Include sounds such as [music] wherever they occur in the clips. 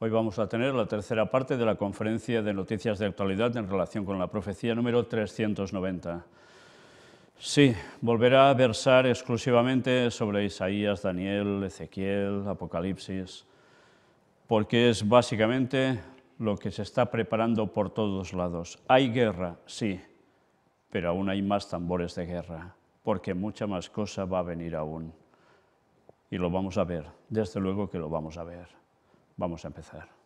Hoy vamos a tener la tercera parte de la conferencia de noticias de actualidad en relación con la profecía número 390. Sí, volverá a versar exclusivamente sobre Isaías, Daniel, Ezequiel, Apocalipsis, porque es básicamente lo que se está preparando por todos lados. Hay guerra, sí, pero aún hay más tambores de guerra, porque mucha más cosa va a venir aún. Y lo vamos a ver, desde luego que lo vamos a ver. Vamos a empezar.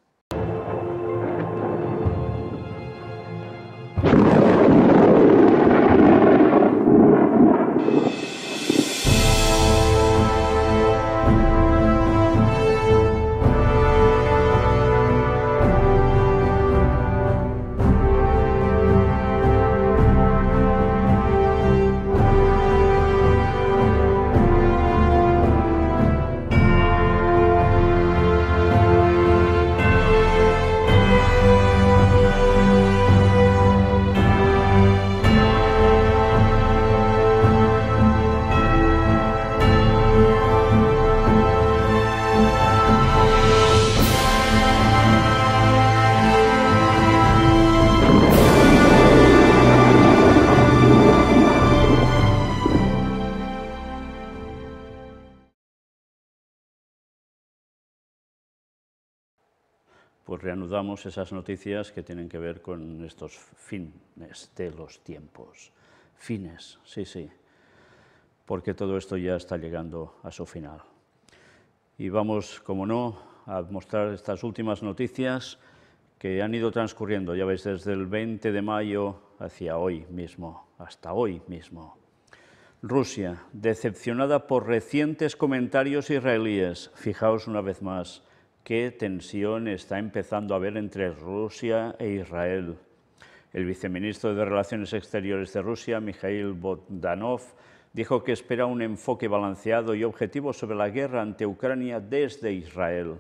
pues reanudamos esas noticias que tienen que ver con estos fines de los tiempos. Fines, sí, sí, porque todo esto ya está llegando a su final. Y vamos, como no, a mostrar estas últimas noticias que han ido transcurriendo, ya veis, desde el 20 de mayo hacia hoy mismo, hasta hoy mismo. Rusia, decepcionada por recientes comentarios israelíes, fijaos una vez más, qué tensión está empezando a haber entre Rusia e Israel. El viceministro de Relaciones Exteriores de Rusia, Mikhail Bogdanov, dijo que espera un enfoque balanceado y objetivo sobre la guerra ante Ucrania desde Israel.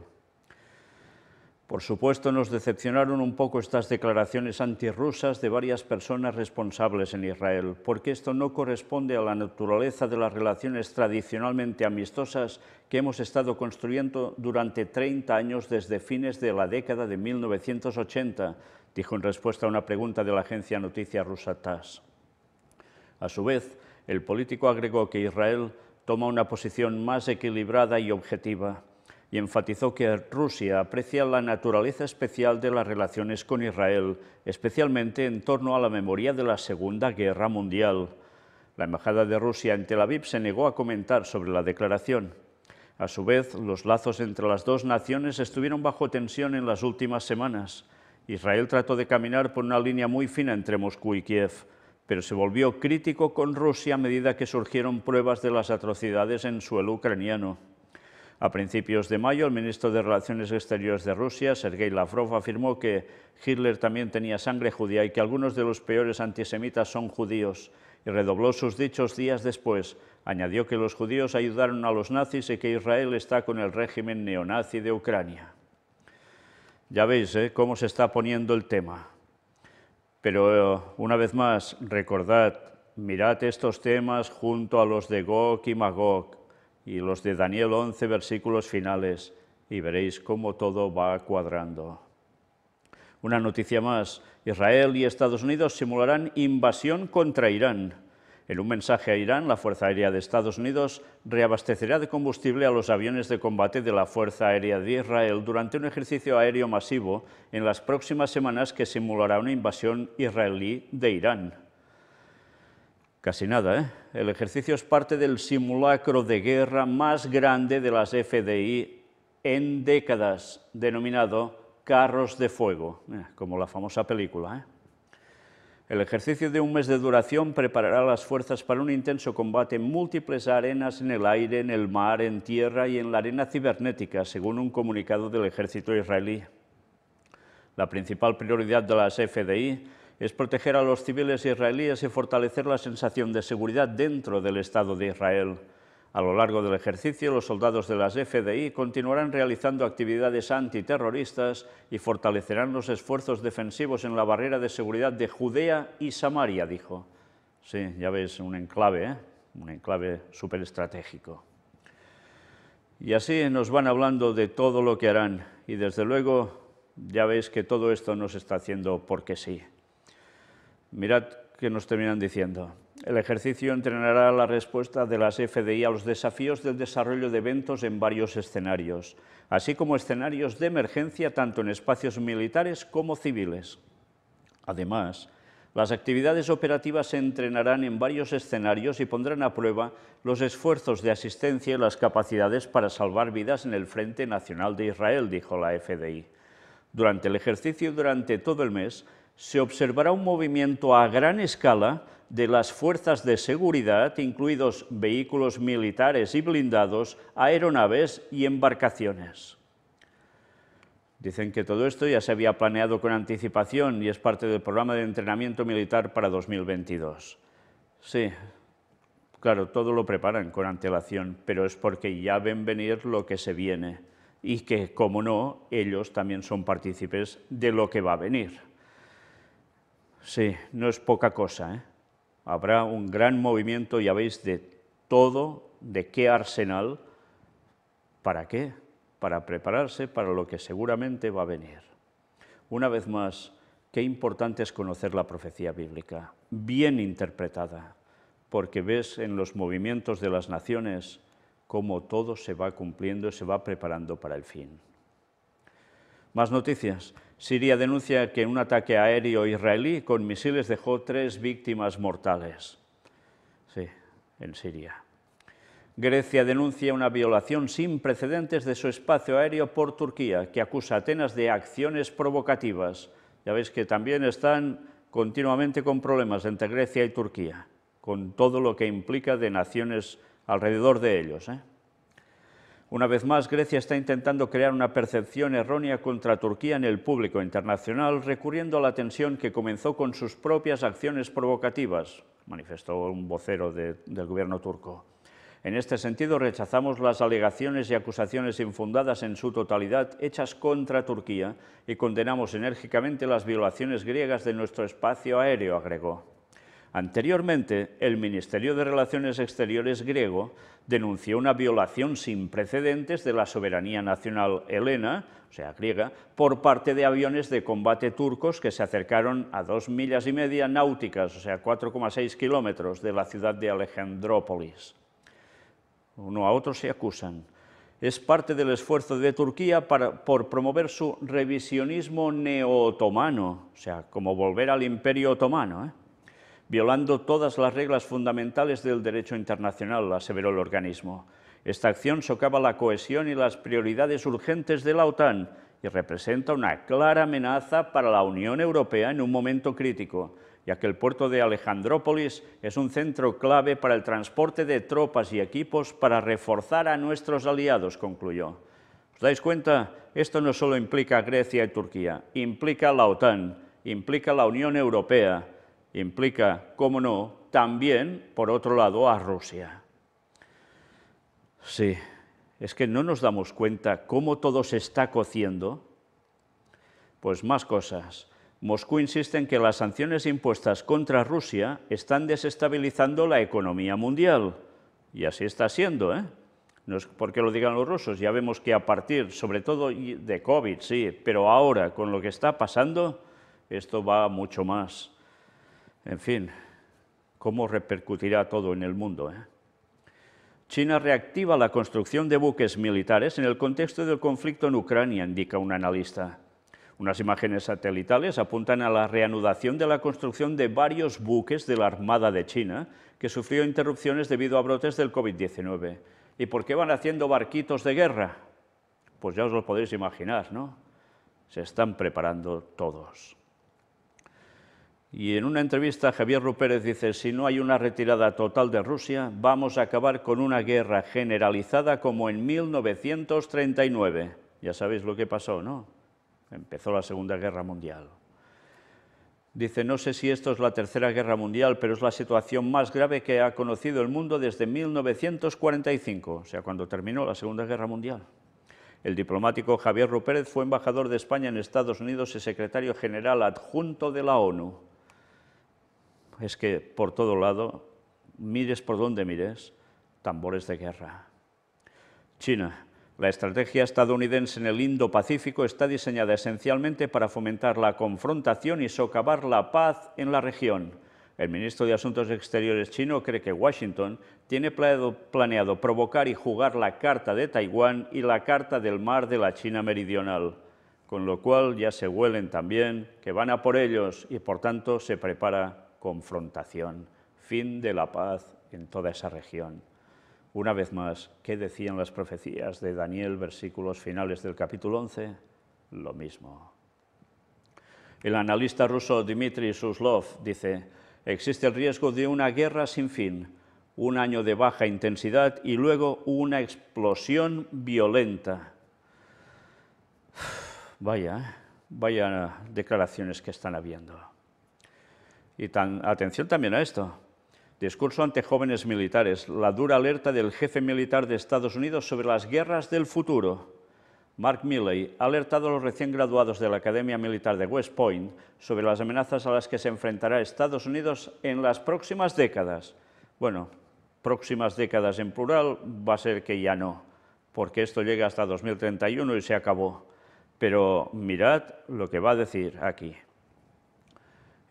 Por supuesto, nos decepcionaron un poco estas declaraciones antirrusas de varias personas responsables en Israel, porque esto no corresponde a la naturaleza de las relaciones tradicionalmente amistosas que hemos estado construyendo durante 30 años desde fines de la década de 1980, dijo en respuesta a una pregunta de la agencia noticia rusa TASS. A su vez, el político agregó que Israel toma una posición más equilibrada y objetiva y enfatizó que Rusia aprecia la naturaleza especial de las relaciones con Israel, especialmente en torno a la memoria de la Segunda Guerra Mundial. La embajada de Rusia en Tel Aviv se negó a comentar sobre la declaración. A su vez, los lazos entre las dos naciones estuvieron bajo tensión en las últimas semanas. Israel trató de caminar por una línea muy fina entre Moscú y Kiev, pero se volvió crítico con Rusia a medida que surgieron pruebas de las atrocidades en suelo ucraniano. A principios de mayo, el ministro de Relaciones Exteriores de Rusia, Sergei Lavrov, afirmó que Hitler también tenía sangre judía y que algunos de los peores antisemitas son judíos, y redobló sus dichos días después. Añadió que los judíos ayudaron a los nazis y que Israel está con el régimen neonazi de Ucrania. Ya veis ¿eh? cómo se está poniendo el tema. Pero eh, una vez más, recordad, mirad estos temas junto a los de Gog y Magog y los de Daniel 11 versículos finales y veréis cómo todo va cuadrando. Una noticia más, Israel y Estados Unidos simularán invasión contra Irán. En un mensaje a Irán, la Fuerza Aérea de Estados Unidos reabastecerá de combustible a los aviones de combate de la Fuerza Aérea de Israel durante un ejercicio aéreo masivo en las próximas semanas que simulará una invasión israelí de Irán. Casi nada, ¿eh? El ejercicio es parte del simulacro de guerra más grande de las FDI en décadas, denominado Carros de Fuego, eh, como la famosa película. ¿eh? El ejercicio de un mes de duración preparará las fuerzas para un intenso combate en múltiples arenas en el aire, en el mar, en tierra y en la arena cibernética, según un comunicado del ejército israelí. La principal prioridad de las FDI es proteger a los civiles israelíes y fortalecer la sensación de seguridad dentro del Estado de Israel. A lo largo del ejercicio, los soldados de las FDI continuarán realizando actividades antiterroristas y fortalecerán los esfuerzos defensivos en la barrera de seguridad de Judea y Samaria, dijo. Sí, ya veis, un enclave, ¿eh? un enclave súper estratégico. Y así nos van hablando de todo lo que harán y desde luego ya veis que todo esto no se está haciendo porque sí. Mirad que nos terminan diciendo. El ejercicio entrenará la respuesta de las FDI a los desafíos del desarrollo de eventos en varios escenarios, así como escenarios de emergencia tanto en espacios militares como civiles. Además, las actividades operativas se entrenarán en varios escenarios y pondrán a prueba los esfuerzos de asistencia y las capacidades para salvar vidas en el Frente Nacional de Israel, dijo la FDI. Durante el ejercicio y durante todo el mes, se observará un movimiento a gran escala de las fuerzas de seguridad, incluidos vehículos militares y blindados, aeronaves y embarcaciones. Dicen que todo esto ya se había planeado con anticipación y es parte del programa de entrenamiento militar para 2022. Sí, claro, todo lo preparan con antelación, pero es porque ya ven venir lo que se viene y que, como no, ellos también son partícipes de lo que va a venir. Sí, no es poca cosa. ¿eh? Habrá un gran movimiento, ya veis, de todo, de qué arsenal, para qué, para prepararse para lo que seguramente va a venir. Una vez más, qué importante es conocer la profecía bíblica, bien interpretada, porque ves en los movimientos de las naciones cómo todo se va cumpliendo y se va preparando para el fin. Más noticias. Siria denuncia que un ataque aéreo israelí con misiles dejó tres víctimas mortales. Sí, en Siria. Grecia denuncia una violación sin precedentes de su espacio aéreo por Turquía, que acusa a Atenas de acciones provocativas. Ya veis que también están continuamente con problemas entre Grecia y Turquía, con todo lo que implica de naciones alrededor de ellos. ¿eh? Una vez más, Grecia está intentando crear una percepción errónea contra Turquía en el público internacional, recurriendo a la tensión que comenzó con sus propias acciones provocativas, manifestó un vocero del gobierno turco. En este sentido, rechazamos las alegaciones y acusaciones infundadas en su totalidad hechas contra Turquía y condenamos enérgicamente las violaciones griegas de nuestro espacio aéreo, agregó. Anteriormente, el Ministerio de Relaciones Exteriores griego denunció una violación sin precedentes de la soberanía nacional helena, o sea, griega, por parte de aviones de combate turcos que se acercaron a dos millas y media náuticas, o sea, 4,6 kilómetros de la ciudad de Alejandrópolis. Uno a otro se acusan. Es parte del esfuerzo de Turquía por promover su revisionismo neo o sea, como volver al imperio otomano. ¿eh? violando todas las reglas fundamentales del derecho internacional, aseveró el organismo. Esta acción socava la cohesión y las prioridades urgentes de la OTAN y representa una clara amenaza para la Unión Europea en un momento crítico, ya que el puerto de Alejandrópolis es un centro clave para el transporte de tropas y equipos para reforzar a nuestros aliados, concluyó. ¿Os dais cuenta? Esto no solo implica a Grecia y Turquía, implica a la OTAN, implica a la Unión Europea, implica, cómo no, también, por otro lado, a Rusia. Sí, es que no nos damos cuenta cómo todo se está cociendo. Pues más cosas. Moscú insiste en que las sanciones impuestas contra Rusia están desestabilizando la economía mundial. Y así está siendo, ¿eh? No es porque lo digan los rusos, ya vemos que a partir, sobre todo de COVID, sí, pero ahora con lo que está pasando, esto va mucho más. En fin, ¿cómo repercutirá todo en el mundo? Eh? China reactiva la construcción de buques militares en el contexto del conflicto en Ucrania, indica un analista. Unas imágenes satelitales apuntan a la reanudación de la construcción de varios buques de la Armada de China, que sufrió interrupciones debido a brotes del COVID-19. ¿Y por qué van haciendo barquitos de guerra? Pues ya os lo podéis imaginar, ¿no? Se están preparando todos. Y en una entrevista Javier Rupérez dice, si no hay una retirada total de Rusia, vamos a acabar con una guerra generalizada como en 1939. Ya sabéis lo que pasó, ¿no? Empezó la Segunda Guerra Mundial. Dice, no sé si esto es la Tercera Guerra Mundial, pero es la situación más grave que ha conocido el mundo desde 1945, o sea, cuando terminó la Segunda Guerra Mundial. El diplomático Javier Rupérez fue embajador de España en Estados Unidos y secretario general adjunto de la ONU es que por todo lado, mires por donde mires, tambores de guerra. China. La estrategia estadounidense en el Indo-Pacífico está diseñada esencialmente para fomentar la confrontación y socavar la paz en la región. El ministro de Asuntos Exteriores chino cree que Washington tiene planeado, provocar y jugar la Carta de Taiwán y la Carta del Mar de la China Meridional, con lo cual ya se huelen también que van a por ellos y por tanto se prepara confrontación, fin de la paz en toda esa región. Una vez más, ¿qué decían las profecías de Daniel, versículos finales del capítulo 11? Lo mismo. El analista ruso Dmitry Suslov dice, existe el riesgo de una guerra sin fin, un año de baja intensidad y luego una explosión violenta. [sighs] Vaya, ¿eh? vaya declaraciones que están habiendo. Y atención también a esto. Discurso ante jóvenes militares. La dura alerta del jefe militar de Estados Unidos sobre las guerras del futuro. Mark Milley ha alertado a los recién graduados de la Academia Militar de West Point sobre las amenazas a las que se enfrentará Estados Unidos en las próximas décadas. Bueno, próximas décadas en plural va a ser que ya no, porque esto llega hasta 2031 y se acabó. Pero mirad lo que va a decir aquí.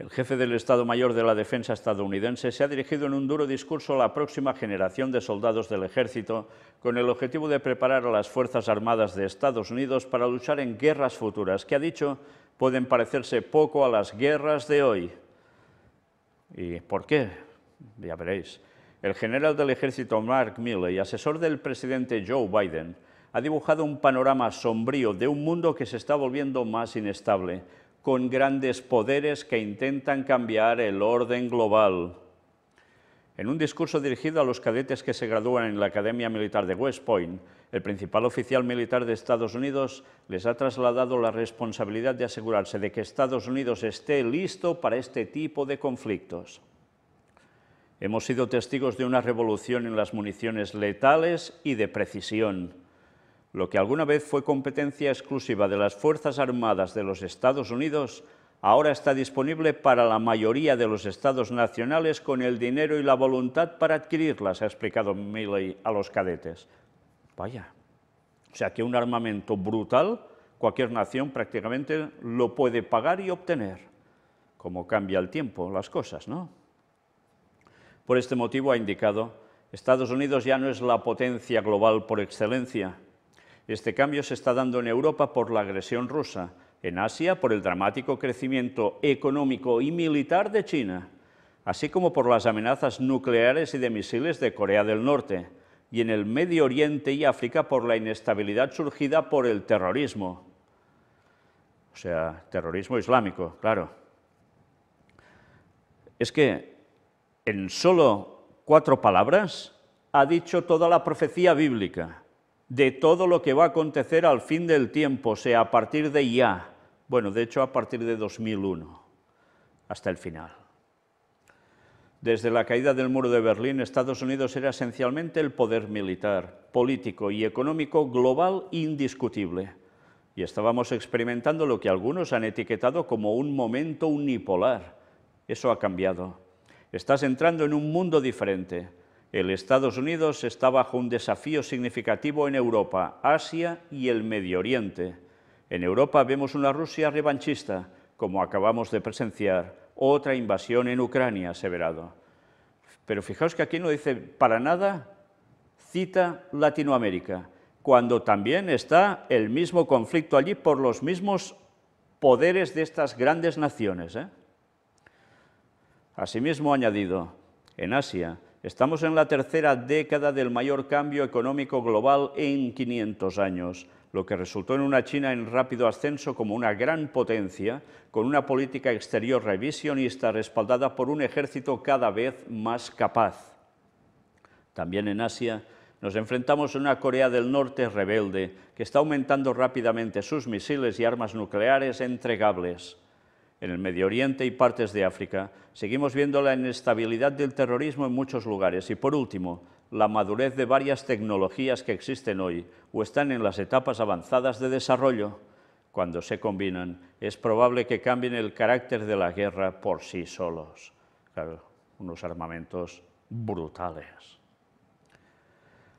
El jefe del Estado Mayor de la Defensa estadounidense se ha dirigido en un duro discurso a la próxima generación de soldados del ejército con el objetivo de preparar a las Fuerzas Armadas de Estados Unidos para luchar en guerras futuras, que ha dicho pueden parecerse poco a las guerras de hoy. ¿Y por qué? Ya veréis. El general del ejército Mark Milley, asesor del presidente Joe Biden, ha dibujado un panorama sombrío de un mundo que se está volviendo más inestable, con grandes poderes que intentan cambiar el orden global. En un discurso dirigido a los cadetes que se gradúan en la Academia Militar de West Point, el principal oficial militar de Estados Unidos les ha trasladado la responsabilidad de asegurarse de que Estados Unidos esté listo para este tipo de conflictos. Hemos sido testigos de una revolución en las municiones letales y de precisión lo que alguna vez fue competencia exclusiva de las Fuerzas Armadas de los Estados Unidos, ahora está disponible para la mayoría de los estados nacionales con el dinero y la voluntad para adquirirlas, ha explicado Milley a los cadetes. Vaya, o sea que un armamento brutal cualquier nación prácticamente lo puede pagar y obtener, como cambia el tiempo, las cosas, ¿no? Por este motivo ha indicado, Estados Unidos ya no es la potencia global por excelencia, este cambio se está dando en Europa por la agresión rusa, en Asia por el dramático crecimiento económico y militar de China, así como por las amenazas nucleares y de misiles de Corea del Norte, y en el Medio Oriente y África por la inestabilidad surgida por el terrorismo. O sea, terrorismo islámico, claro. Es que en solo cuatro palabras ha dicho toda la profecía bíblica de todo lo que va a acontecer al fin del tiempo, o sea, a partir de ya, bueno, de hecho a partir de 2001, hasta el final. Desde la caída del muro de Berlín, Estados Unidos era esencialmente el poder militar, político y económico global indiscutible. Y estábamos experimentando lo que algunos han etiquetado como un momento unipolar. Eso ha cambiado. Estás entrando en un mundo diferente el Estados Unidos está bajo un desafío significativo en Europa, Asia y el Medio Oriente. En Europa vemos una Rusia revanchista, como acabamos de presenciar, otra invasión en Ucrania, aseverado. Pero fijaos que aquí no dice para nada cita Latinoamérica, cuando también está el mismo conflicto allí por los mismos poderes de estas grandes naciones. ¿eh? Asimismo, añadido, en Asia, Estamos en la tercera década del mayor cambio económico global en 500 años, lo que resultó en una China en rápido ascenso como una gran potencia, con una política exterior revisionista respaldada por un ejército cada vez más capaz. También en Asia nos enfrentamos a una Corea del Norte rebelde, que está aumentando rápidamente sus misiles y armas nucleares entregables en el Medio Oriente y partes de África. Seguimos viendo la inestabilidad del terrorismo en muchos lugares. Y por último, la madurez de varias tecnologías que existen hoy o están en las etapas avanzadas de desarrollo. Cuando se combinan, es probable que cambien el carácter de la guerra por sí solos. Claro, unos armamentos brutales.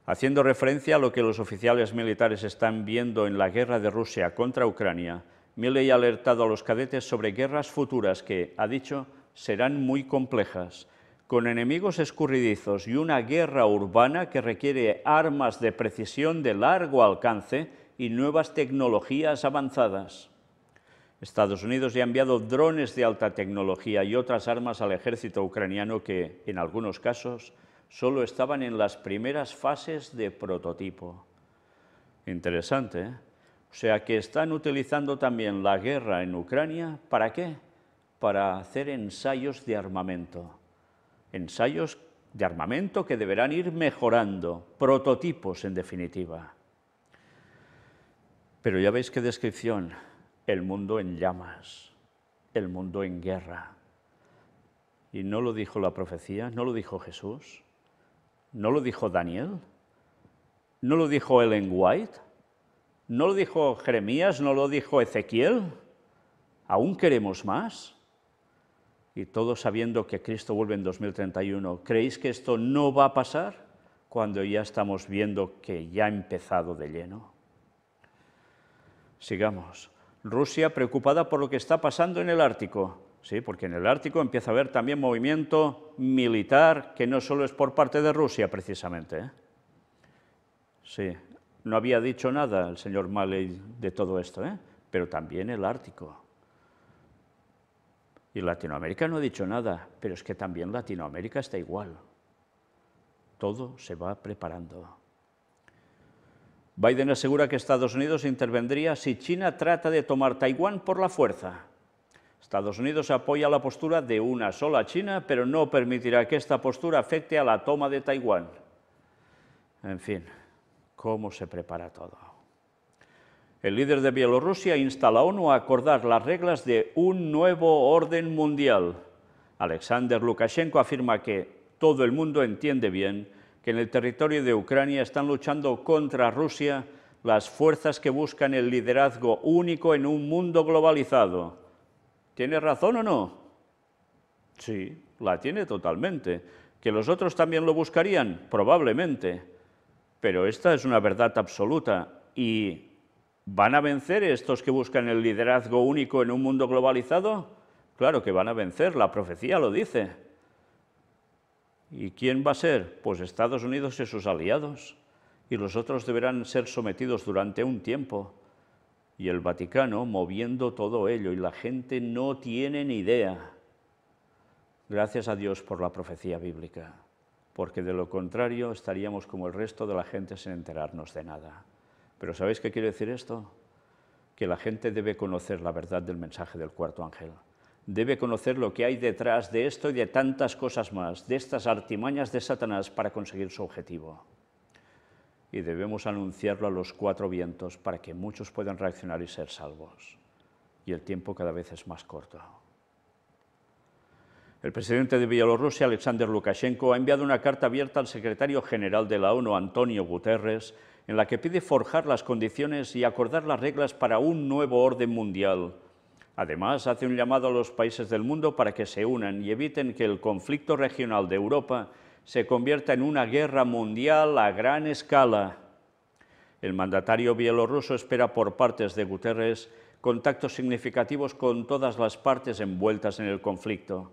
Haciendo referencia a lo que los oficiales militares están viendo en la guerra de Rusia contra Ucrania, Milley ha alertado a los cadetes sobre guerras futuras que, ha dicho, serán muy complejas, con enemigos escurridizos y una guerra urbana que requiere armas de precisión de largo alcance y nuevas tecnologías avanzadas. Estados Unidos ya ha enviado drones de alta tecnología y otras armas al ejército ucraniano que, en algunos casos, solo estaban en las primeras fases de prototipo. Interesante, ¿eh? O sea que están utilizando también la guerra en Ucrania, ¿para qué? Para hacer ensayos de armamento. Ensayos de armamento que deberán ir mejorando, prototipos en definitiva. Pero ya veis qué descripción, el mundo en llamas, el mundo en guerra. Y no lo dijo la profecía, no lo dijo Jesús, no lo dijo Daniel, no lo dijo Ellen White, ¿No lo dijo Jeremías? ¿No lo dijo Ezequiel? ¿Aún queremos más? Y todos sabiendo que Cristo vuelve en 2031, ¿creéis que esto no va a pasar cuando ya estamos viendo que ya ha empezado de lleno? Sigamos. Rusia preocupada por lo que está pasando en el Ártico. Sí, porque en el Ártico empieza a haber también movimiento militar que no solo es por parte de Rusia, precisamente. ¿eh? Sí, no había dicho nada el señor Malley de todo esto, ¿eh? pero también el Ártico. Y Latinoamérica no ha dicho nada, pero es que también Latinoamérica está igual. Todo se va preparando. Biden asegura que Estados Unidos intervendría si China trata de tomar Taiwán por la fuerza. Estados Unidos apoya la postura de una sola China, pero no permitirá que esta postura afecte a la toma de Taiwán. En fin cómo se prepara todo. El líder de Bielorrusia insta a la ONU a acordar las reglas de un nuevo orden mundial. Alexander Lukashenko afirma que todo el mundo entiende bien que en el territorio de Ucrania están luchando contra Rusia las fuerzas que buscan el liderazgo único en un mundo globalizado. ¿Tiene razón o no? Sí, la tiene totalmente. ¿Que los otros también lo buscarían? Probablemente pero esta es una verdad absoluta y ¿van a vencer estos que buscan el liderazgo único en un mundo globalizado? Claro que van a vencer, la profecía lo dice. ¿Y quién va a ser? Pues Estados Unidos y sus aliados. Y los otros deberán ser sometidos durante un tiempo. Y el Vaticano moviendo todo ello y la gente no tiene ni idea. Gracias a Dios por la profecía bíblica porque de lo contrario estaríamos como el resto de la gente sin enterarnos de nada. Pero ¿sabéis qué quiere decir esto? Que la gente debe conocer la verdad del mensaje del cuarto ángel. Debe conocer lo que hay detrás de esto y de tantas cosas más, de estas artimañas de Satanás para conseguir su objetivo. Y debemos anunciarlo a los cuatro vientos para que muchos puedan reaccionar y ser salvos. Y el tiempo cada vez es más corto. El presidente de Bielorrusia, Alexander Lukashenko, ha enviado una carta abierta al secretario general de la ONU, Antonio Guterres, en la que pide forjar las condiciones y acordar las reglas para un nuevo orden mundial. Además, hace un llamado a los países del mundo para que se unan y eviten que el conflicto regional de Europa se convierta en una guerra mundial a gran escala. El mandatario bielorruso espera por partes de Guterres contactos significativos con todas las partes envueltas en el conflicto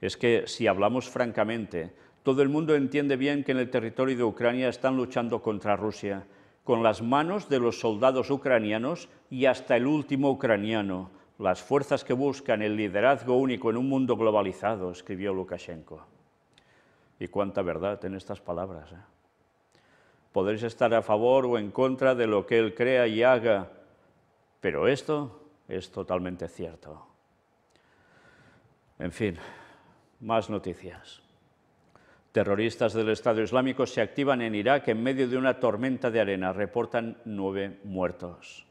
es que, si hablamos francamente, todo el mundo entiende bien que en el territorio de Ucrania están luchando contra Rusia, con las manos de los soldados ucranianos y hasta el último ucraniano, las fuerzas que buscan el liderazgo único en un mundo globalizado, escribió Lukashenko. Y cuánta verdad en estas palabras. ¿eh? Podréis estar a favor o en contra de lo que él crea y haga, pero esto es totalmente cierto. En fin, más noticias. Terroristas del Estado Islámico se activan en Irak en medio de una tormenta de arena. Reportan nueve muertos.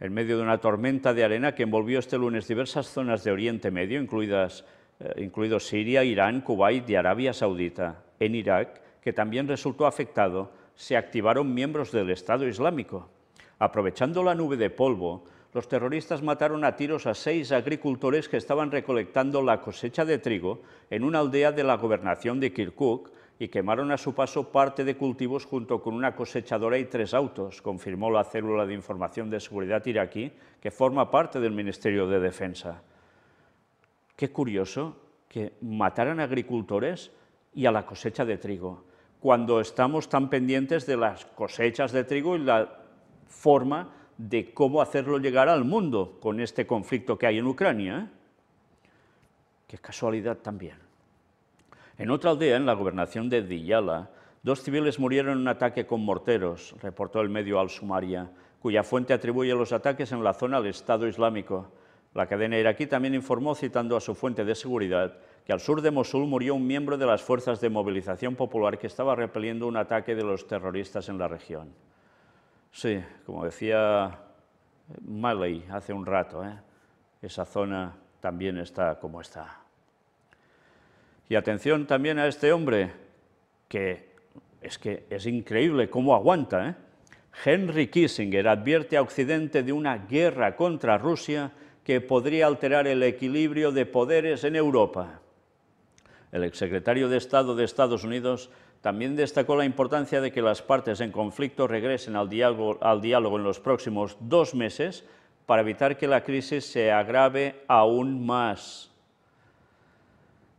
En medio de una tormenta de arena que envolvió este lunes diversas zonas de Oriente Medio, incluidas, eh, incluidos Siria, Irán, Kuwait y Arabia Saudita. En Irak, que también resultó afectado, se activaron miembros del Estado Islámico. Aprovechando la nube de polvo, los terroristas mataron a tiros a seis agricultores que estaban recolectando la cosecha de trigo en una aldea de la gobernación de Kirkuk y quemaron a su paso parte de cultivos junto con una cosechadora y tres autos, confirmó la Célula de Información de Seguridad iraquí, que forma parte del Ministerio de Defensa. Qué curioso que mataran agricultores y a la cosecha de trigo, cuando estamos tan pendientes de las cosechas de trigo y la forma de cómo hacerlo llegar al mundo con este conflicto que hay en Ucrania. ¿eh? Qué casualidad también. En otra aldea, en la gobernación de Diyala, dos civiles murieron en un ataque con morteros, reportó el medio Al-Sumaria, cuya fuente atribuye los ataques en la zona al Estado Islámico. La cadena iraquí también informó, citando a su fuente de seguridad, que al sur de Mosul murió un miembro de las fuerzas de movilización popular que estaba repeliendo un ataque de los terroristas en la región. Sí, como decía Malley hace un rato, ¿eh? esa zona también está como está. Y atención también a este hombre, que es que es increíble cómo aguanta. ¿eh? Henry Kissinger advierte a Occidente de una guerra contra Rusia que podría alterar el equilibrio de poderes en Europa. El exsecretario de Estado de Estados Unidos también destacó la importancia de que las partes en conflicto regresen al diálogo, en los próximos dos meses para evitar que la crisis se agrave aún más.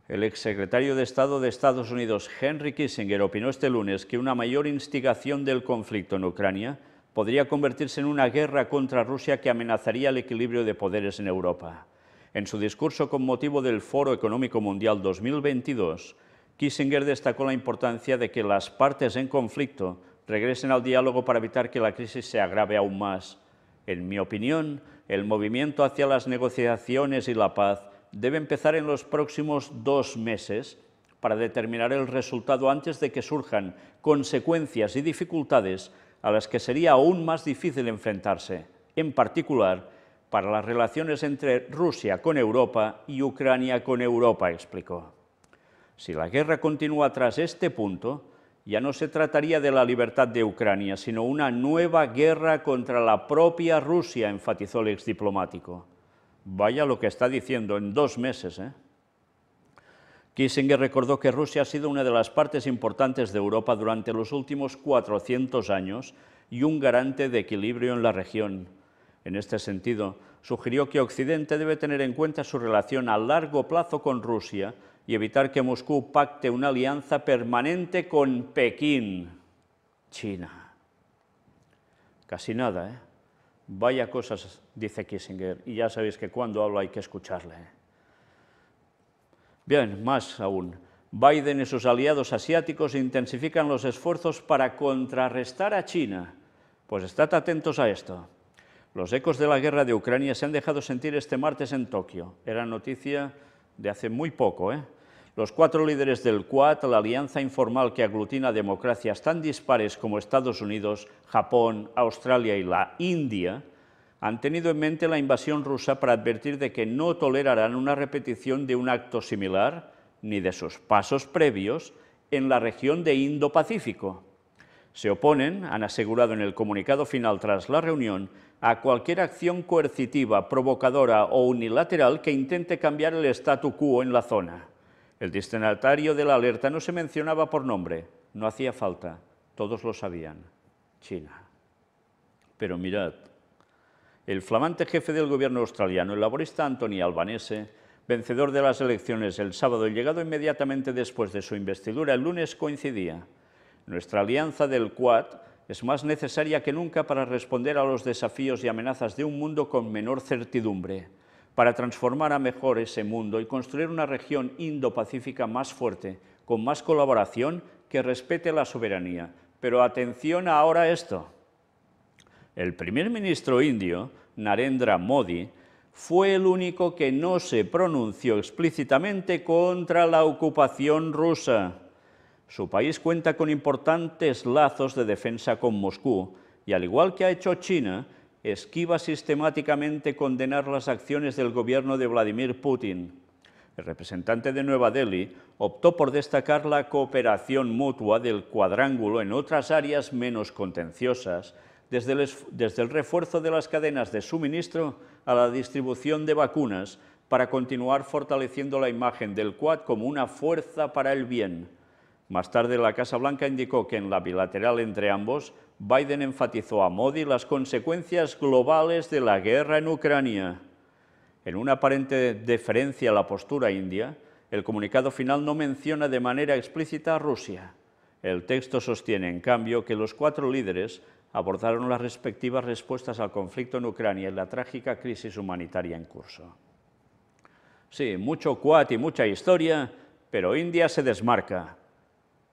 El exsecretario de Estado de Estados Unidos, Henry Kissinger, opinó este lunes que una mayor instigación del conflicto en Ucrania podría convertirse en una guerra contra Rusia que amenazaría el equilibrio de poderes en Europa. En su discurso con motivo del Foro Económico Mundial 2022, Kissinger destacó la importancia de que las partes en conflicto regresen al diálogo para evitar que la crisis se agrave aún más. En mi opinión, el movimiento hacia las negociaciones y la paz debe empezar en los próximos dos meses para determinar el resultado antes de que surjan consecuencias y dificultades a las que sería aún más difícil enfrentarse, en particular para las relaciones entre Rusia con Europa y Ucrania con Europa, explicó. Si la guerra continúa tras este punto, ya no se trataría de la libertad de Ucrania, sino una nueva guerra contra la propia Rusia, enfatizó el exdiplomático. Vaya lo que está diciendo, en dos meses. ¿eh? Kissinger recordó que Rusia ha sido una de las partes importantes de Europa durante los últimos 400 años y un garante de equilibrio en la región. En este sentido, sugirió que Occidente debe tener en cuenta su relación a largo plazo con Rusia y evitar que Moscú pacte una alianza permanente con Pekín, China. Casi nada, ¿eh? Vaya cosas, dice Kissinger, y ya sabéis que cuando hablo hay que escucharle. ¿eh? Bien, más aún. Biden y sus aliados asiáticos intensifican los esfuerzos para contrarrestar a China. Pues estad atentos a esto. Los ecos de la guerra de Ucrania se han dejado sentir este martes en Tokio. Era noticia de hace muy poco, ¿eh? Los cuatro líderes del Quad, la alianza informal que aglutina democracias tan dispares como Estados Unidos, Japón, Australia y la India, han tenido en mente la invasión rusa para advertir de que no tolerarán una repetición de un acto similar, ni de sus pasos previos, en la región de Indo-Pacífico. Se oponen, han asegurado en el comunicado final tras la reunión, a cualquier acción coercitiva, provocadora o unilateral que intente cambiar el statu quo en la zona. El destinatario de la alerta no se mencionaba por nombre, no hacía falta, todos lo sabían, China. Pero mirad, el flamante jefe del gobierno australiano, el laborista Anthony Albanese, vencedor de las elecciones el sábado y llegado inmediatamente después de su investidura, el lunes coincidía. Nuestra alianza del Quad es más necesaria que nunca para responder a los desafíos y amenazas de un mundo con menor certidumbre, para transformar a mejor ese mundo y construir una región indo-pacífica más fuerte, con más colaboración que respete la soberanía. Pero atención ahora a esto. El primer ministro indio, Narendra Modi, fue el único que no se pronunció explícitamente contra la ocupación rusa. Su país cuenta con importantes lazos de defensa con Moscú y al igual que ha hecho China, esquiva sistemáticamente condenar las acciones del gobierno de Vladimir Putin. El representante de Nueva Delhi optó por destacar la cooperación mutua del cuadrángulo en otras áreas menos contenciosas, desde el, refuerzo de las cadenas de suministro a la distribución de vacunas, para continuar fortaleciendo la imagen del Quad como una fuerza para el bien más tarde, la Casa Blanca indicó que en la bilateral entre ambos, Biden enfatizó a Modi las consecuencias globales de la guerra en Ucrania. En una aparente deferencia a la postura india, el comunicado final no menciona de manera explícita a Rusia. El texto sostiene, en cambio, que los cuatro líderes abordaron las respectivas respuestas al conflicto en Ucrania y la trágica crisis humanitaria en curso. Sí, mucho cuat y mucha historia, pero India se desmarca.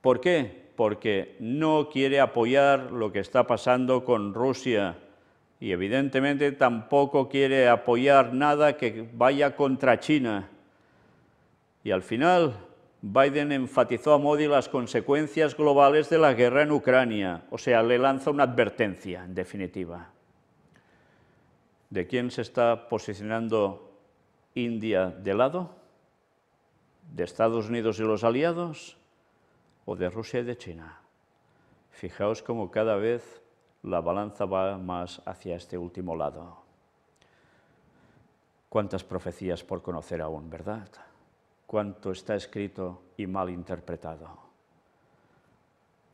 ¿Por qué? Porque no quiere apoyar lo que está pasando con Rusia y evidentemente tampoco quiere apoyar nada que vaya contra China. Y al final, Biden enfatizó a Modi las consecuencias globales de la guerra en Ucrania, o sea, le lanza una advertencia, en definitiva. ¿De quién se está posicionando India de lado? ¿De Estados Unidos y los aliados? o de Rusia y de China. Fijaos cómo cada vez la balanza va más hacia este último lado. Cuántas profecías por conocer aún, ¿verdad? Cuánto está escrito y mal interpretado.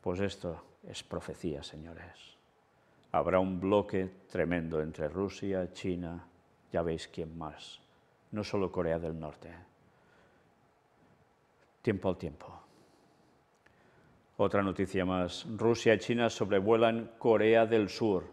Pues esto es profecía, señores. Habrá un bloque tremendo entre Rusia, China, ya veis quién más, no solo Corea del Norte. Tiempo al tiempo. Otra noticia más. Rusia y China sobrevuelan Corea del Sur.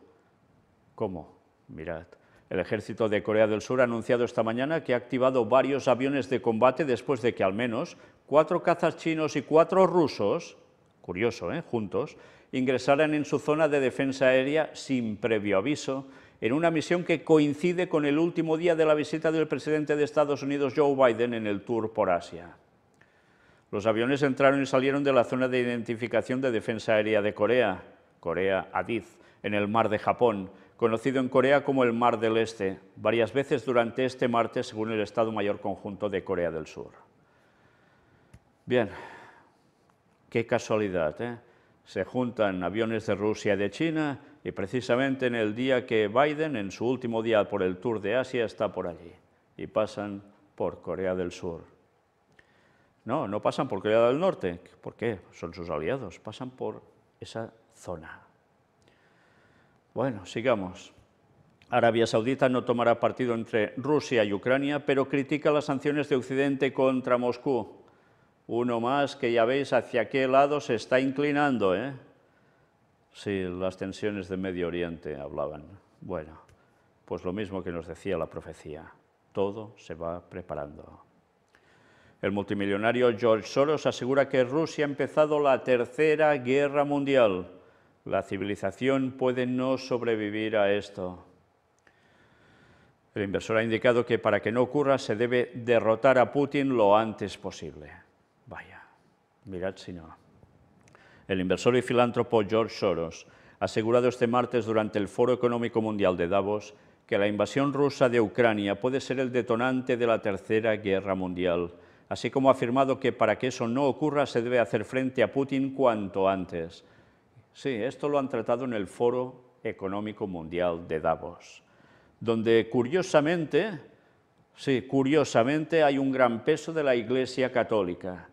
¿Cómo? Mirad. El ejército de Corea del Sur ha anunciado esta mañana que ha activado varios aviones de combate después de que al menos cuatro cazas chinos y cuatro rusos, curioso, ¿eh? juntos, ingresaran en su zona de defensa aérea sin previo aviso, en una misión que coincide con el último día de la visita del presidente de Estados Unidos, Joe Biden, en el tour por Asia. Los aviones entraron y salieron de la zona de identificación de defensa aérea de Corea, Corea ADIZ, en el mar de Japón, conocido en Corea como el Mar del Este, varias veces durante este martes según el Estado Mayor Conjunto de Corea del Sur. Bien, qué casualidad, ¿eh? Se juntan aviones de Rusia y de China y precisamente en el día que Biden, en su último día por el Tour de Asia, está por allí y pasan por Corea del Sur. No, no pasan por Corea del Norte. ¿Por qué? Son sus aliados. Pasan por esa zona. Bueno, sigamos. Arabia Saudita no tomará partido entre Rusia y Ucrania, pero critica las sanciones de Occidente contra Moscú. Uno más que ya veis hacia qué lado se está inclinando, ¿eh? Sí, las tensiones de Medio Oriente hablaban. Bueno, pues lo mismo que nos decía la profecía. Todo se va preparando. El multimillonario George Soros asegura que Rusia ha empezado la tercera guerra mundial. La civilización puede no sobrevivir a esto. El inversor ha indicado que para que no ocurra se debe derrotar a Putin lo antes posible. Vaya, mirad si no. El inversor y filántropo George Soros ha asegurado este martes durante el Foro Económico Mundial de Davos que la invasión rusa de Ucrania puede ser el detonante de la Tercera Guerra Mundial así como ha afirmado que para que eso no ocurra se debe hacer frente a Putin cuanto antes. Sí, esto lo han tratado en el Foro Económico Mundial de Davos, donde curiosamente, sí, curiosamente hay un gran peso de la Iglesia Católica,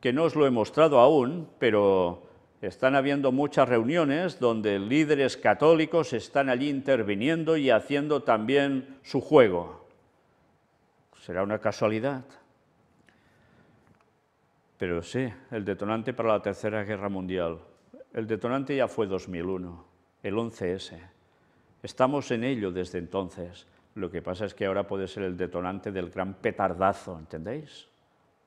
que no os lo he mostrado aún, pero están habiendo muchas reuniones donde líderes católicos están allí interviniendo y haciendo también su juego. ¿Será una casualidad? Pero sí, el detonante para la Tercera Guerra Mundial. El detonante ya fue 2001, el 11S. Estamos en ello desde entonces. Lo que pasa es que ahora puede ser el detonante del gran petardazo, ¿entendéis?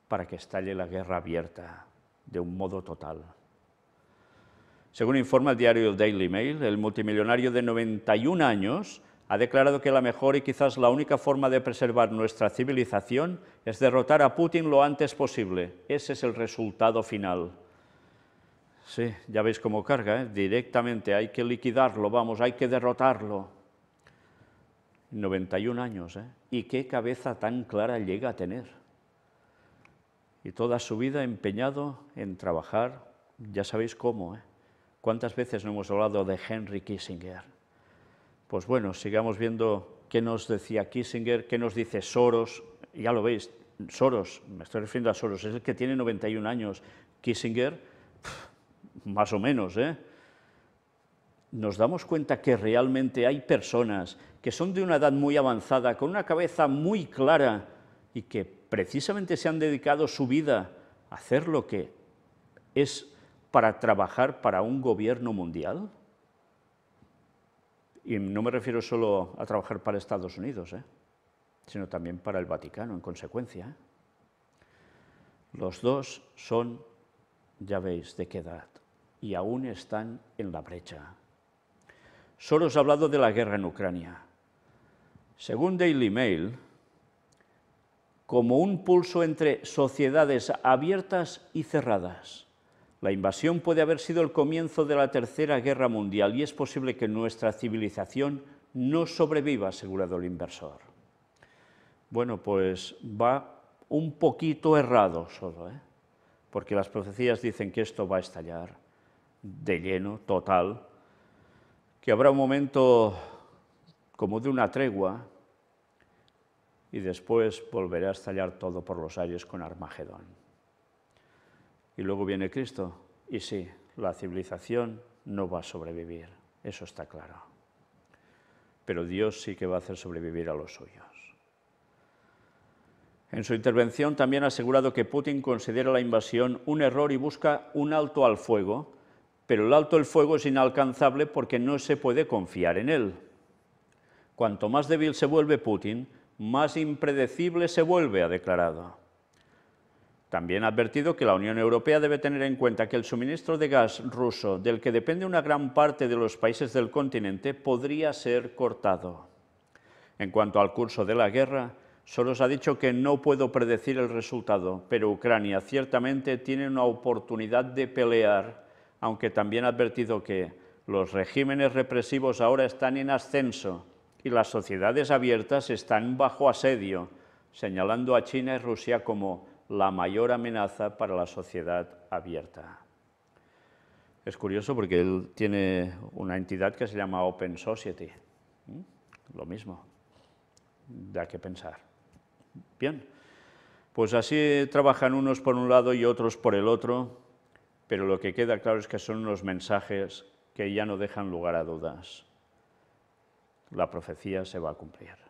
Para que estalle la guerra abierta de un modo total. Según informa el diario Daily Mail, el multimillonario de 91 años ha declarado que la mejor y quizás la única forma de preservar nuestra civilización es derrotar a Putin lo antes posible. Ese es el resultado final. Sí, ya veis cómo carga, ¿eh? directamente hay que liquidarlo, vamos, hay que derrotarlo. 91 años, ¿eh? ¿Y qué cabeza tan clara llega a tener? Y toda su vida empeñado en trabajar, ya sabéis cómo, ¿eh? ¿Cuántas veces no hemos hablado de Henry Kissinger? pues bueno, sigamos viendo qué nos decía Kissinger, qué nos dice Soros, ya lo veis, Soros, me estoy refiriendo a Soros, es el que tiene 91 años, Kissinger, más o menos, ¿eh? Nos damos cuenta que realmente hay personas que son de una edad muy avanzada, con una cabeza muy clara y que precisamente se han dedicado su vida a hacer lo que es para trabajar para un gobierno mundial. Y no me refiero solo a trabajar para Estados Unidos, ¿eh? sino también para el Vaticano, en consecuencia. ¿eh? Los dos son, ya veis, de qué edad, y aún están en la brecha. Solo os he hablado de la guerra en Ucrania. Según Daily Mail, como un pulso entre sociedades abiertas y cerradas, la invasión puede haber sido el comienzo de la Tercera Guerra Mundial y es posible que nuestra civilización no sobreviva, asegurado el inversor. Bueno, pues va un poquito errado solo, ¿eh? porque las profecías dicen que esto va a estallar de lleno, total, que habrá un momento como de una tregua y después volverá a estallar todo por los aires con Armagedón. Y luego viene Cristo. Y sí, la civilización no va a sobrevivir, eso está claro. Pero Dios sí que va a hacer sobrevivir a los suyos. En su intervención también ha asegurado que Putin considera la invasión un error y busca un alto al fuego, pero el alto al fuego es inalcanzable porque no se puede confiar en él. Cuanto más débil se vuelve Putin, más impredecible se vuelve, ha declarado. También ha advertido que la Unión Europea debe tener en cuenta que el suministro de gas ruso, del que depende una gran parte de los países del continente, podría ser cortado. En cuanto al curso de la guerra, solo Soros ha dicho que no puedo predecir el resultado, pero Ucrania ciertamente tiene una oportunidad de pelear, aunque también ha advertido que los regímenes represivos ahora están en ascenso y las sociedades abiertas están bajo asedio, señalando a China y Rusia como la mayor amenaza para la sociedad abierta. Es curioso porque él tiene una entidad que se llama Open Society. Lo mismo, da que pensar. Bien, pues así trabajan unos por un lado y otros por el otro, pero lo que queda claro es que son unos mensajes que ya no dejan lugar a dudas. La profecía se va a cumplir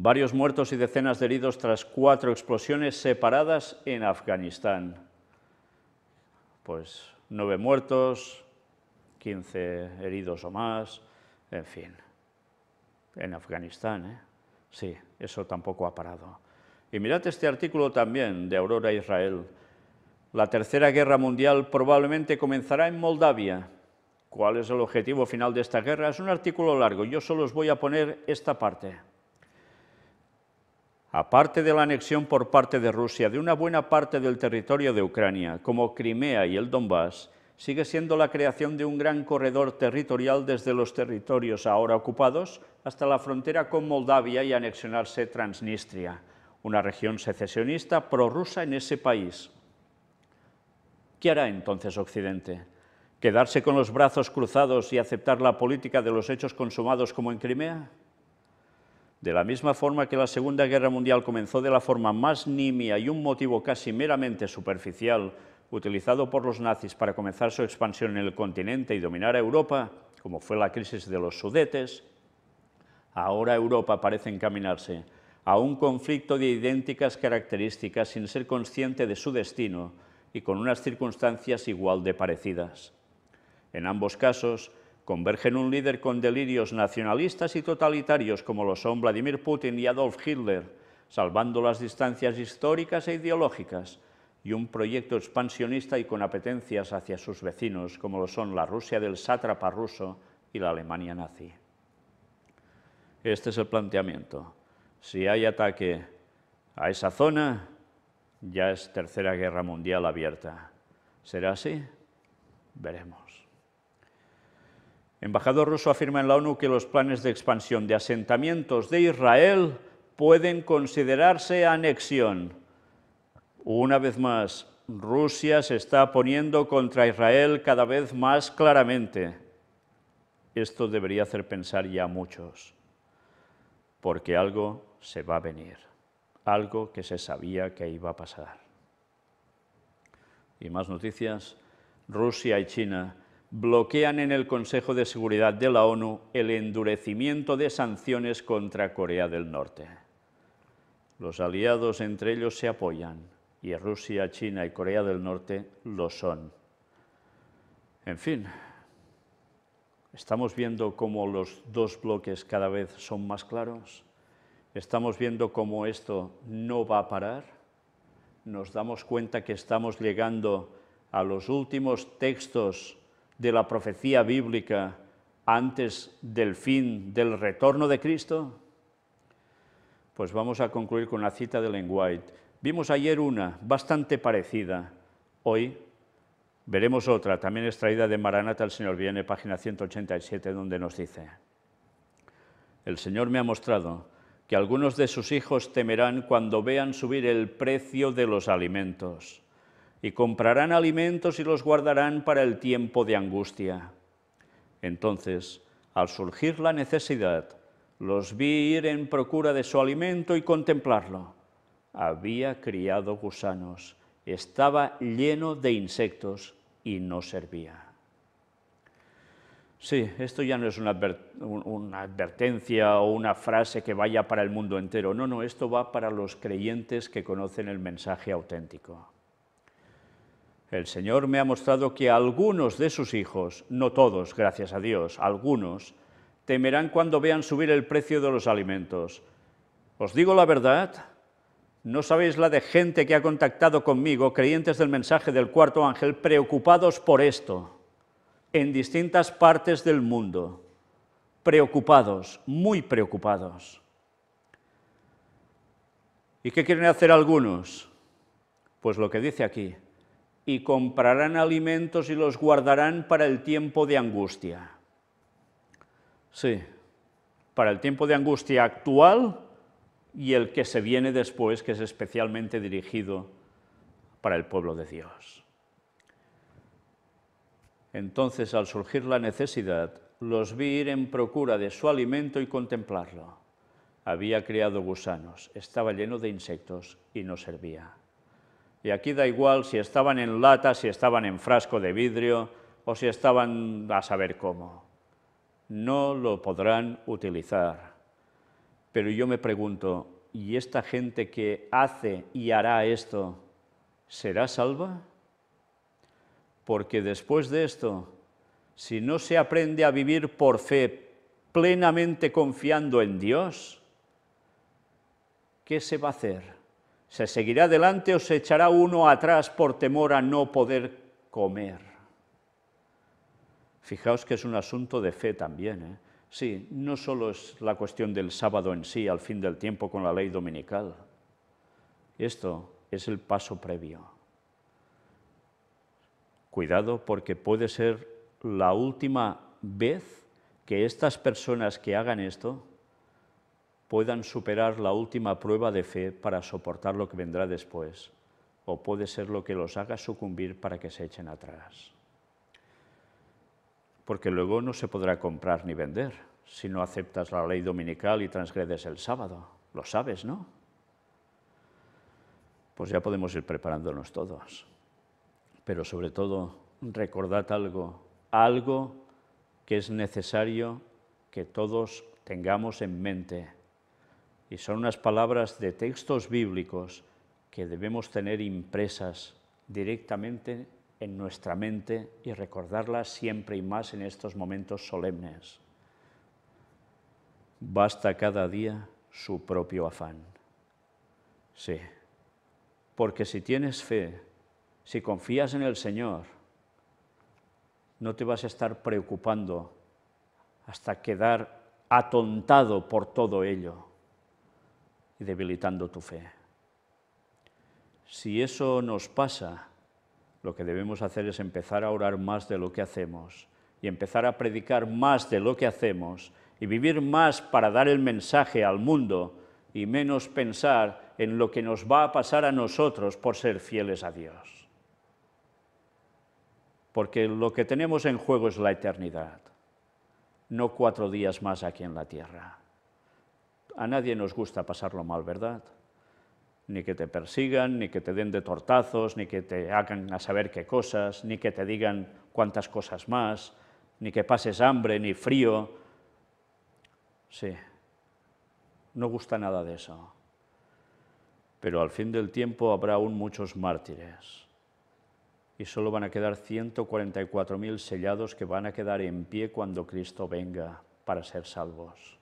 varios muertos y decenas de heridos tras cuatro explosiones separadas en Afganistán. Pues nueve muertos, quince heridos o más, en fin, en Afganistán, ¿eh? sí, eso tampoco ha parado. Y mirad este artículo también de Aurora Israel. La tercera guerra mundial probablemente comenzará en Moldavia. ¿Cuál es el objetivo final de esta guerra? Es un artículo largo, yo solo os voy a poner esta parte aparte de la anexión por parte de Rusia de una buena parte del territorio de Ucrania, como Crimea y el Donbass, sigue siendo la creación de un gran corredor territorial desde los territorios ahora ocupados hasta la frontera con Moldavia y anexionarse Transnistria, una región secesionista prorrusa en ese país. ¿Qué hará entonces Occidente? ¿Quedarse con los brazos cruzados y aceptar la política de los hechos consumados como en Crimea? De la misma forma que la Segunda Guerra Mundial comenzó de la forma más nimia y un motivo casi meramente superficial utilizado por los nazis para comenzar su expansión en el continente y dominar a Europa, como fue la crisis de los Sudetes, ahora Europa parece encaminarse a un conflicto de idénticas características sin ser consciente de su destino y con unas circunstancias igual de parecidas. En ambos casos, Convergen un líder con delirios nacionalistas y totalitarios como lo son Vladimir Putin y Adolf Hitler, salvando las distancias históricas e ideológicas, y un proyecto expansionista y con apetencias hacia sus vecinos, como lo son la Rusia del sátrapa ruso y la Alemania nazi. Este es el planteamiento. Si hay ataque a esa zona, ya es Tercera Guerra Mundial abierta. ¿Será así? Veremos. Embajador ruso afirma en la ONU que los planes de expansión de asentamientos de Israel pueden considerarse anexión. Una vez más, Rusia se está poniendo contra Israel cada vez más claramente. Esto debería hacer pensar ya a muchos, porque algo se va a venir, algo que se sabía que iba a pasar. Y más noticias, Rusia y China bloquean en el Consejo de Seguridad de la ONU el endurecimiento de sanciones contra Corea del Norte. Los aliados entre ellos se apoyan y Rusia, China y Corea del Norte lo son. En fin, estamos viendo cómo los dos bloques cada vez son más claros, estamos viendo cómo esto no va a parar, nos damos cuenta que estamos llegando a los últimos textos de la profecía bíblica antes del fin del retorno de Cristo? Pues vamos a concluir con una cita de Len White. Vimos ayer una bastante parecida. Hoy veremos otra, también extraída de Maranata, el Señor viene, página 187, donde nos dice, el Señor me ha mostrado que algunos de sus hijos temerán cuando vean subir el precio de los alimentos y comprarán alimentos y los guardarán para el tiempo de angustia. Entonces, al surgir la necesidad, los vi ir en procura de su alimento y contemplarlo. Había criado gusanos, estaba lleno de insectos y no servía. Sí, esto ya no es una, advertencia o una frase que vaya para el mundo entero. No, no, esto va para los creyentes que conocen el mensaje auténtico. El Señor me ha mostrado que algunos de sus hijos, no todos, gracias a Dios, algunos, temerán cuando vean subir el precio de los alimentos. Os digo la verdad, no sabéis la de gente que ha contactado conmigo, creyentes del mensaje del cuarto ángel, preocupados por esto, en distintas partes del mundo, preocupados, muy preocupados. ¿Y qué quieren hacer algunos? Pues lo que dice aquí, y comprarán alimentos y los guardarán para el tiempo de angustia. Sí, para el tiempo de angustia actual y el que se viene después, que es especialmente dirigido para el pueblo de Dios. Entonces, al surgir la necesidad, los vi ir en procura de su alimento y contemplarlo. Había creado gusanos, estaba lleno de insectos y no servía. Y aquí da igual si estaban en lata, si estaban en frasco de vidrio o si estaban a saber cómo. No lo podrán utilizar. Pero yo me pregunto, ¿y esta gente que hace y hará esto, será salva? Porque después de esto, si no se aprende a vivir por fe plenamente confiando en Dios, ¿qué se va a hacer? ¿Se seguirá adelante o se echará uno atrás por temor a no poder comer? Fijaos que es un asunto de fe también. ¿eh? Sí, no solo es la cuestión del sábado en sí, al fin del tiempo con la ley dominical. Esto es el paso previo. Cuidado porque puede ser la última vez que estas personas que hagan esto puedan superar la última prueba de fe para soportar lo que vendrá después, o puede ser lo que los haga sucumbir para que se echen atrás. Porque luego no se podrá comprar ni vender si no aceptas la ley dominical y transgredes el sábado. Lo sabes, ¿no? Pues ya podemos ir preparándonos todos. Pero sobre todo, recordad algo, algo que es necesario que todos tengamos en mente y son unas palabras de textos bíblicos que debemos tener impresas directamente en nuestra mente y recordarlas siempre y más en estos momentos solemnes. Basta cada día su propio afán. Sí, porque si tienes fe, si confías en el Señor, no te vas a estar preocupando hasta quedar atontado por todo ello y debilitando tu fe. Si eso nos pasa, lo que debemos hacer es empezar a orar más de lo que hacemos y empezar a predicar más de lo que hacemos y vivir más para dar el mensaje al mundo y menos pensar en lo que nos va a pasar a nosotros por ser fieles a Dios. Porque lo que tenemos en juego es la eternidad, no cuatro días más aquí en la tierra a nadie nos gusta pasarlo mal, ¿verdad? Ni que te persigan, ni que te den de tortazos, ni que te hagan a saber qué cosas, ni que te digan cuántas cosas más, ni que pases hambre, ni frío. Sí, no gusta nada de eso. Pero al fin del tiempo habrá aún muchos mártires. Y solo van a quedar 144.000 sellados que van a quedar en pie cuando Cristo venga para ser salvos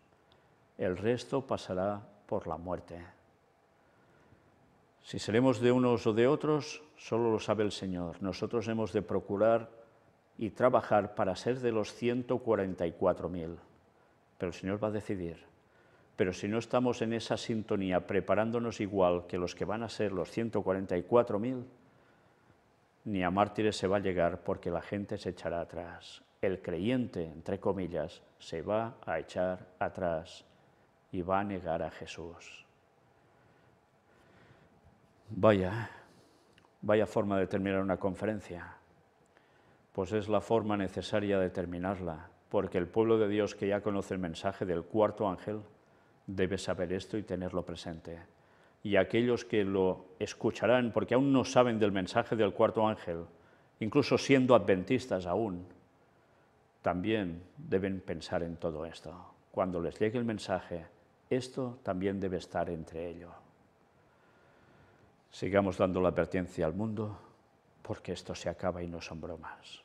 el resto pasará por la muerte. Si seremos de unos o de otros, solo lo sabe el Señor. Nosotros hemos de procurar y trabajar para ser de los 144.000. Pero el Señor va a decidir. Pero si no estamos en esa sintonía, preparándonos igual que los que van a ser los 144.000, ni a mártires se va a llegar porque la gente se echará atrás. El creyente, entre comillas, se va a echar atrás y va a negar a Jesús. Vaya, vaya forma de terminar una conferencia. Pues es la forma necesaria de terminarla, porque el pueblo de Dios que ya conoce el mensaje del cuarto ángel debe saber esto y tenerlo presente. Y aquellos que lo escucharán, porque aún no saben del mensaje del cuarto ángel, incluso siendo adventistas aún, también deben pensar en todo esto. Cuando les llegue el mensaje, esto también debe estar entre ellos. Sigamos dando la advertencia al mundo, porque esto se acaba y no son bromas.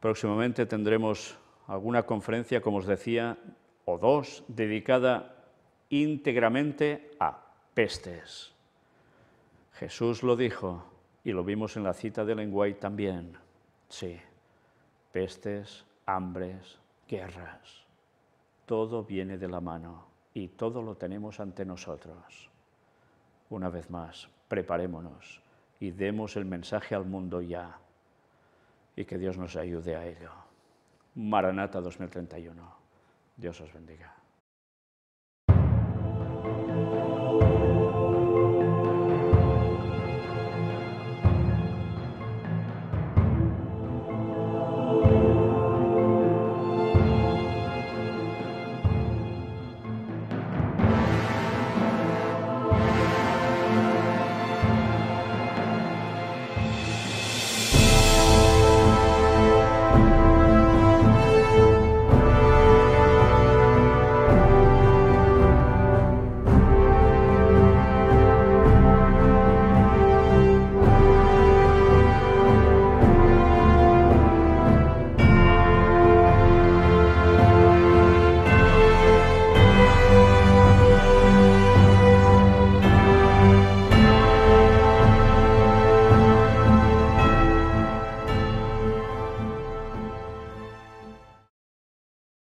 Próximamente tendremos alguna conferencia, como os decía, o dos, dedicada íntegramente a pestes. Jesús lo dijo y lo vimos en la cita de Lenguay también. Sí, pestes, hambres, guerras todo viene de la mano y todo lo tenemos ante nosotros. Una vez más, preparémonos y demos el mensaje al mundo ya y que Dios nos ayude a ello. Maranata 2031. Dios os bendiga.